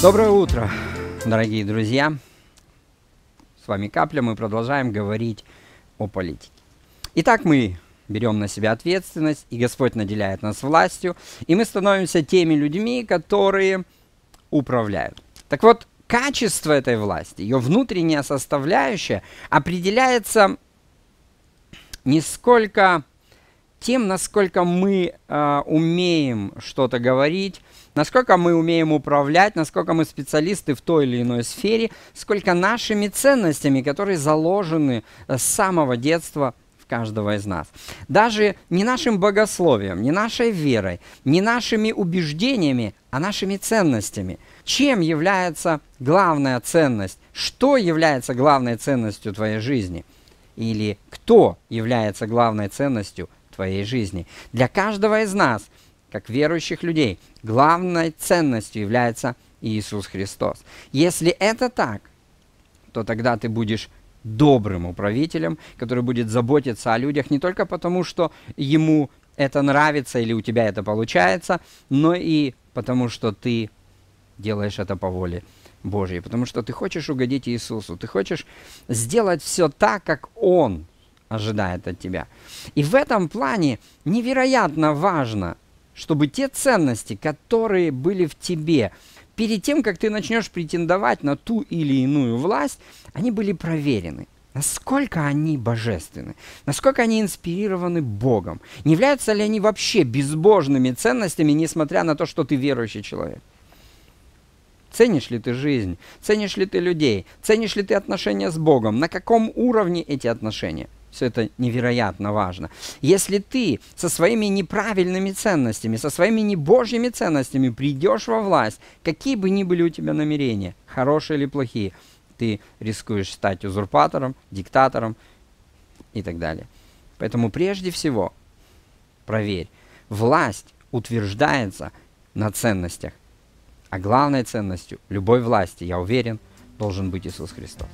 Доброе утро, дорогие друзья! С вами Капля, мы продолжаем говорить о политике. Итак, мы берем на себя ответственность, и Господь наделяет нас властью, и мы становимся теми людьми, которые управляют. Так вот, качество этой власти, ее внутренняя составляющая определяется не сколько тем, насколько мы э, умеем что-то говорить, насколько мы умеем управлять, насколько мы специалисты в той или иной сфере, сколько нашими ценностями, которые заложены э, с самого детства в каждого из нас. Даже не нашим богословием, не нашей верой, не нашими убеждениями, а нашими ценностями. Чем является главная ценность? Что является главной ценностью твоей жизни? Или кто является главной ценностью твоей жизни? Для каждого из нас – как верующих людей, главной ценностью является Иисус Христос. Если это так, то тогда ты будешь добрым управителем, который будет заботиться о людях не только потому, что ему это нравится или у тебя это получается, но и потому, что ты делаешь это по воле Божьей, потому что ты хочешь угодить Иисусу, ты хочешь сделать все так, как Он ожидает от тебя. И в этом плане невероятно важно – чтобы те ценности, которые были в тебе, перед тем, как ты начнешь претендовать на ту или иную власть, они были проверены. Насколько они божественны? Насколько они инспирированы Богом? Не являются ли они вообще безбожными ценностями, несмотря на то, что ты верующий человек? Ценишь ли ты жизнь? Ценишь ли ты людей? Ценишь ли ты отношения с Богом? На каком уровне эти отношения? Все это невероятно важно. Если ты со своими неправильными ценностями, со своими небожьими ценностями придешь во власть, какие бы ни были у тебя намерения, хорошие или плохие, ты рискуешь стать узурпатором, диктатором и так далее. Поэтому прежде всего проверь. Власть утверждается на ценностях. А главной ценностью любой власти, я уверен, должен быть Иисус Христос.